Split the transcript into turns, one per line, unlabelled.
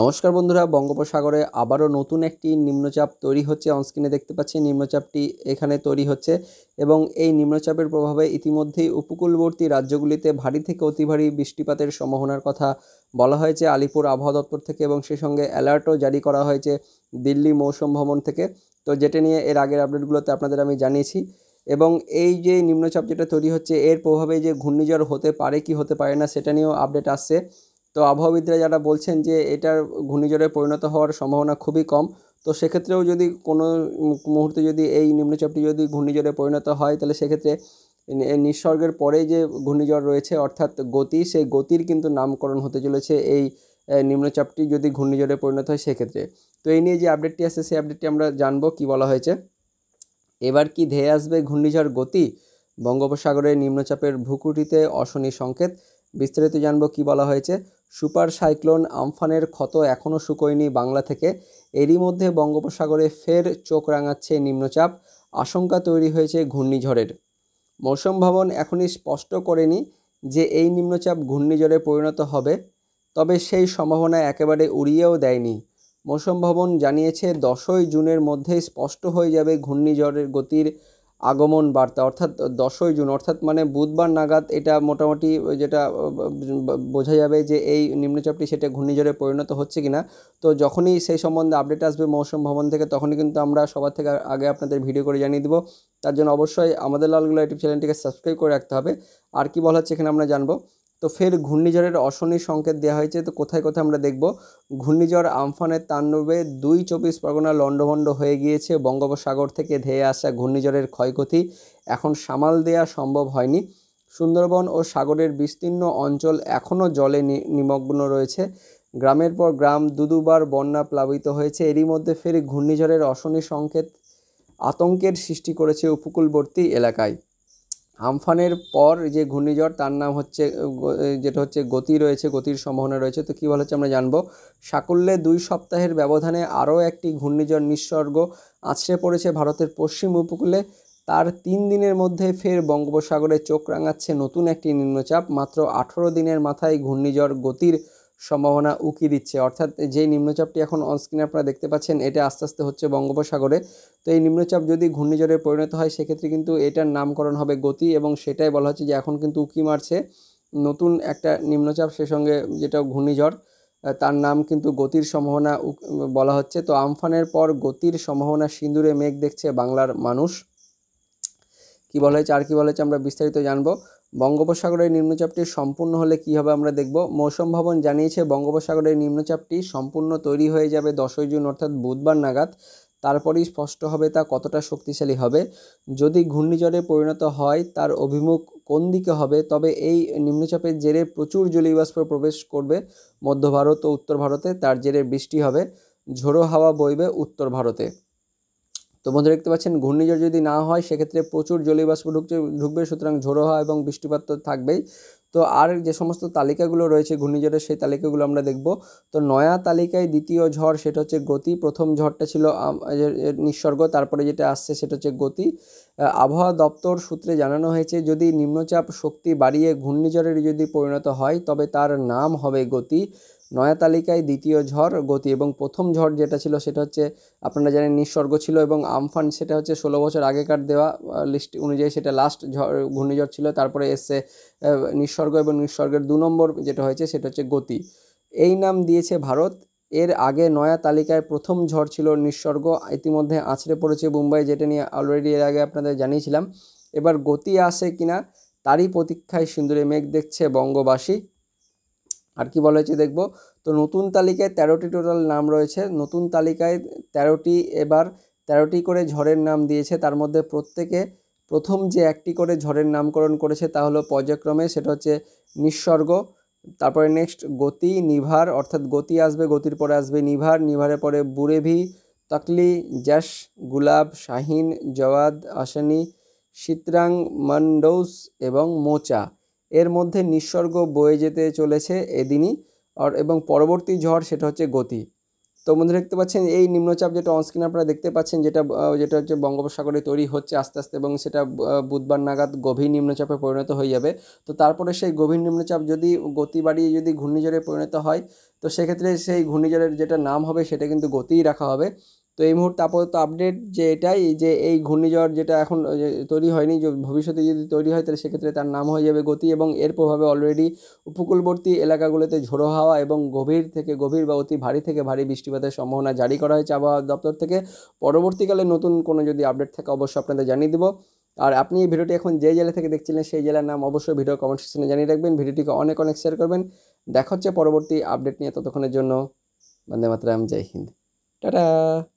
নমস্কার বন্ধুরা বঙ্গোপসাগরে আবারও নতুন একটি নিম্নচাপ তৈরি হচ্ছে অনস্ক্রিনে দেখতে পাচ্ছি নিম্নচাপটি এখানে তৈরি হচ্ছে এবং এই নিম্নচাপের প্রভাবে ইতিমধ্যেই উপকূলবর্তী রাজ্যগুলিতে ভারী থেকে অতি ভারী বৃষ্টিপাতের সম্ভাবনার কথা বলা হয়েছে আলিপুর আবহাওয়া দপ্তর থেকে এবং সে সঙ্গে অ্যালার্টও জারি করা হয়েছে দিল্লি মৌসুম ভবন থেকে তো যেটা নিয়ে এর আগের আপডেটগুলোতে আপনাদের আমি জানিয়েছি এবং এই যে নিম্নচাপ যেটা তৈরি হচ্ছে এর প্রভাবে যে ঘূর্ণিঝড় হতে পারে কি হতে পারে না সেটা নিয়েও আপডেট আসছে তো আবহাওয়াবিদরা যারা বলছেন যে এটার ঘূর্ণিঝড়ে পরিণত হওয়ার সম্ভাবনা খুবই কম তো সেক্ষেত্রেও যদি কোনো মুহূর্তে যদি এই নিম্নচাপটি যদি ঘূর্ণিঝড়ে পরিণত হয় তাহলে সেক্ষেত্রে নিঃসর্গের পরে যে ঘূর্ণিঝড় রয়েছে অর্থাৎ গতি সেই গতির কিন্তু নামকরণ হতে চলেছে এই নিম্নচাপটি যদি ঘূর্ণিঝড়ে পরিণত হয় সেক্ষেত্রে তো এই নিয়ে যে আপডেটটি আছে সেই আপডেটটি আমরা জানবো কি বলা হয়েছে এবার কি ধেয়ে আসবে ঘূর্ণিঝড় গতি বঙ্গোপসাগরে নিম্নচাপের ভুকুটিতে অশনি সংকেত বিস্তারিত জানব কি বলা হয়েছে সুপার সাইক্লোন আমফানের ক্ষত এখনও শুকোয়নি বাংলা থেকে এরই মধ্যে বঙ্গোপসাগরে ফের চোখ রাঙাচ্ছে নিম্নচাপ আশঙ্কা তৈরি হয়েছে ঘূর্ণিঝড়ের মৌসুম ভবন এখনই স্পষ্ট করেনি যে এই নিম্নচাপ ঘূর্ণিঝড়ে পরিণত হবে তবে সেই সম্ভাবনা একেবারে উড়িয়েও দেয়নি মৌসুম ভবন জানিয়েছে দশই জুনের মধ্যেই স্পষ্ট হয়ে যাবে ঘূর্ণিঝড়ের গতির আগমন বার্তা অর্থাৎ দশই জুন অর্থাৎ মানে বুধবার নাগাদ এটা মোটামুটি যেটা বোঝা যাবে যে এই নিম্নচাপটি সেটা ঘূর্ণিঝড়ে পরিণত হচ্ছে কিনা তো যখনই সেই সম্বন্ধে আপডেট আসবে মৌসুম ভবন থেকে তখনই কিন্তু আমরা সবার থেকে আগে আপনাদের ভিডিও করে জানিয়ে দেবো তার জন্য অবশ্যই আমাদের লালগুলো ইউটিউব চ্যানেলটিকে সাবস্ক্রাইব করে রাখতে হবে আর কি বলা হচ্ছে এখানে আমরা জানবো তো ফের ঘূর্ণিঝড়ের অশনি সংকেত দেওয়া হয়েছে তো কোথায় কোথায় আমরা দেখব ঘূর্ণিঝড় আমফানের তাণ্ডবে দুই চব্বিশ পরগনা লণ্ডভণ্ড হয়ে গিয়েছে বঙ্গোপসাগর থেকে ধেয়ে আসা ঘূর্ণিঝড়ের ক্ষয়ক্ষতি এখন সামাল দেয়া সম্ভব হয়নি সুন্দরবন ও সাগরের বিস্তীর্ণ অঞ্চল এখনও জলে নিমগ্ন রয়েছে গ্রামের পর গ্রাম দুদুবার বন্যা প্লাবিত হয়েছে এরই মধ্যে ফের ঘূর্ণিঝড়ের অশনি সংকেত আতঙ্কের সৃষ্টি করেছে উপকূলবর্তী এলাকায় আমফানের পর যে ঘূর্ণিঝড় তার নাম হচ্ছে যেটা হচ্ছে গতি রয়েছে গতির সম্ভাবনা রয়েছে তো কী বলা হচ্ছে আমরা জানবো সাকুল্যে দুই সপ্তাহের ব্যবধানে আরও একটি ঘূর্ণিঝড় নিঃসর্গ আছড়ে পড়েছে ভারতের পশ্চিম উপকূলে তার তিন দিনের মধ্যে ফের বঙ্গোপসাগরে চোখ রাঙাচ্ছে নতুন একটি নিম্নচাপ মাত্র আঠেরো দিনের মাথায় ঘূর্ণিঝড় গতির সম্ভাবনা উকি দিচ্ছে অর্থাৎ যে নিম্নচাপটি এখন অনস্ক্রিনে আপনারা দেখতে পাচ্ছেন এটা আস্তে আস্তে হচ্ছে বঙ্গোপসাগরে তো এই নিম্নচাপ যদি ঘূর্ণিঝড়ে পরিণত হয় সেক্ষেত্রে কিন্তু এটার নামকরণ হবে গতি এবং সেটাই বলা হচ্ছে যে এখন কিন্তু উকি মারছে নতুন একটা নিম্নচাপ সে সঙ্গে যেটা ঘূর্ণিঝড় তার নাম কিন্তু গতির সম্ভাবনা বলা হচ্ছে তো আমফানের পর গতির সম্ভাবনা সিঁদুরে মেঘ দেখছে বাংলার মানুষ কি বলা হয়েছে আর কি বলা হয়েছে আমরা বিস্তারিত জানবো বঙ্গোপসাগরের নিম্নচাপটি সম্পূর্ণ হলে কি হবে আমরা দেখব মৌসুম ভবন জানিয়েছে বঙ্গোপসাগরের নিম্নচাপটি সম্পূর্ণ তৈরি হয়ে যাবে দশই জুন অর্থাৎ বুধবার নাগাদ তারপরেই স্পষ্ট হবে তা কতটা শক্তিশালী হবে যদি ঘূর্ণিঝড়ে পরিণত হয় তার অভিমুখ কোন দিকে হবে তবে এই নিম্নচাপের জেরে প্রচুর জলীয়বাষ্প প্রবেশ করবে মধ্য ভারত ও উত্তর ভারতে তার জেরে বৃষ্টি হবে ঝোড়ো হাওয়া বইবে উত্তর ভারতে তো বন্ধুরা দেখতে পাচ্ছেন ঘূর্ণিঝড় যদি না হয় সেক্ষেত্রে প্রচুর জলীয়বাষ্প ঢুকছে ঢুকবে সুতরাং ঝোড়ো হয় এবং বৃষ্টিপাত তো থাকবেই তো আর যে সমস্ত তালিকাগুলো রয়েছে ঘূর্ণিঝড়ের সেই তালিকাগুলো আমরা দেখব তো নয়া তালিকায় দ্বিতীয় ঝড় সেটা হচ্ছে গতি প্রথম ঝড়টা ছিল নিঃসর্গ তারপরে যেটা আসছে সেটা হচ্ছে গতি আবহাওয়া দপ্তর সূত্রে জানানো হয়েছে যদি নিম্নচাপ শক্তি বাড়িয়ে ঘূর্ণিঝড়ের যদি পরিণত হয় তবে তার নাম হবে গতি নয়া তালিকায় দ্বিতীয় ঝড় গতি এবং প্রথম ঝড় যেটা ছিল সেটা হচ্ছে আপনারা জানেন নিঃসর্গ ছিল এবং আমফান সেটা হচ্ছে ষোলো বছর আগেকার দেওয়া লিস্ট অনুযায়ী সেটা লাস্ট ঝড় ঘূর্ণিঝড় ছিল তারপরে এসছে নিঃসর্গ এবং নিঃসর্গের দু নম্বর যেটা হয়েছে সেটা হচ্ছে গতি এই নাম দিয়েছে ভারত এর আগে নয়া তালিকায় প্রথম ঝড় ছিল নিঃসর্গ ইতিমধ্যে আছড়ে পড়েছে মুম্বাই যেটা নিয়ে অলরেডি এর আগে আপনাদের জানিয়েছিলাম এবার গতি আসে কিনা তারই প্রতীক্ষায় সিন্দুরে মেঘ দেখছে বঙ্গবাসী আর কি বলা হয়েছে দেখব তো নতুন তালিকায় তেরোটি টোটাল নাম রয়েছে নতুন তালিকায় তেরোটি এবার তেরোটি করে ঝড়ের নাম দিয়েছে তার মধ্যে প্রত্যেকে প্রথম যে একটি করে ঝড়ের নামকরণ করেছে তা হলো পর্যায়ক্রমে সেটা হচ্ছে নিঃসর্গ তারপরে নেক্সট গতি নিভার অর্থাৎ গতি আসবে গতির পরে আসবে নিভার নিভারের পরে বুরেভি তকলি জ্যাস গুলাব শাহিন জওয়াদ আসানি সিত্রাং মান্ডৌস এবং মোচা এর মধ্যে নিঃসর্গ বয়ে যেতে চলেছে এদিনই আর এবং পরবর্তী ঝড় সেটা হচ্ছে গতি তো বন্ধুরা দেখতে পাচ্ছেন এই নিম্নচাপ যেটা অনস্ক্রিন আপনারা দেখতে পাচ্ছেন যেটা যেটা হচ্ছে বঙ্গোপসাগরে তৈরি হচ্ছে আস্তে আস্তে এবং সেটা বুধবার নাগাদ গভীর নিম্নচাপে পরিণত হয়ে যাবে তো তারপরে সেই গভীর নিম্নচাপ যদি গতি বাড়িয়ে যদি ঘূর্ণিঝড়ে পরিণত হয় তো সেক্ষেত্রে সেই ঘূর্ণিঝড়ের যেটা নাম হবে সেটা কিন্তু গতিই রাখা হবে তো এই মুহূর্তে আপাতত আপডেট যে এটাই যে এই ঘূর্ণিঝড় যেটা এখন তৈরি হয়নি ভবিষ্যতে যদি তৈরি হয় তাহলে সেক্ষেত্রে তার নাম হয়ে যাবে গতি এবং এর প্রভাবে অলরেডি উপকূলবর্তী এলাকাগুলোতে ঝোড়ো হাওয়া এবং গভীর থেকে গভীর বা অতি ভারী থেকে ভারী বৃষ্টিপাতের সম্ভাবনা জারি করা হয়েছে আবহাওয়া দপ্তর থেকে পরবর্তীকালে নতুন কোনো যদি আপডেট থাকে অবশ্যই আপনাদের জানিয়ে দেবো আর আপনি এই ভিডিওটি এখন যে জেলা থেকে দেখছিলেন সেই জেলার নাম অবশ্যই ভিডিও কমেন্ট সেকশনে জানিয়ে রাখবেন ভিডিওটিকে অনেক অনেক শেয়ার করবেন দেখা হচ্ছে পরবর্তী আপডেট নিয়ে ততক্ষণের জন্য বন্দে মাতরাম জয় হিন্দ টাটা